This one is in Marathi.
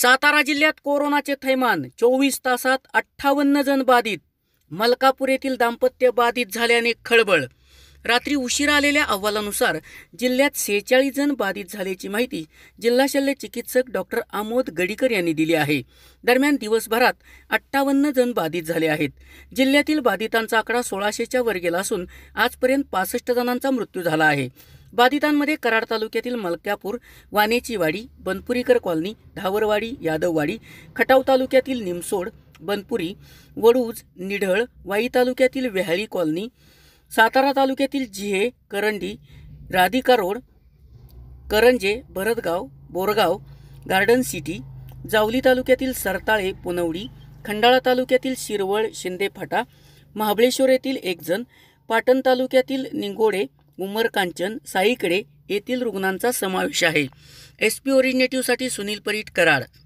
सातारा जिल्ह्यात कोरोनाचे थैमान चोवीस तासात अठ्ठावन्न जण बाधित मलकापूर येथील दाम्पत्य बाधित झाल्याने खळबळ रात्री उशिरा आलेल्या अहवालानुसार जिल्ह्यात सेहेचाळीस जण बाधित झाल्याची माहिती जिल्हा शल्य चिकित्सक डॉक्टर आमोद गडीकर यांनी दिली आहे दरम्यान दिवसभरात अठ्ठावन्न जण बाधित झाले आहेत जिल्ह्यातील बाधितांचा आकडा सोळाशेच्या वर गेला असून आजपर्यंत पासष्ट जणांचा मृत्यू झाला आहे बाधितांमध्ये कराड तालुक्यातील मलक्यापूर वानेचीवाडी बनपुरीकर कॉलनी धावरवाडी यादववाडी खटाव तालुक्यातील निमसोड बनपुरी वडूज निढळ वाई तालुक्यातील वेहाळी कॉलनी सातारा तालुक्यातील Jihe Karandi Radhika road Karanje Bharatgaon Borgaon garden city Javali तालुक्यातील सरताळे पुनवडी खंडाळा तालुक्यातील शिरवळ शिंदे फाटा महाबळेश्वर येथील एकजण पाटण तालुक्यातील निंगोडे उमरकांचन साईकडे येथील रुग्णांचा समावेश आहे एस पी ओरिजिनेटिव्हसाठी सुनील परीट कराड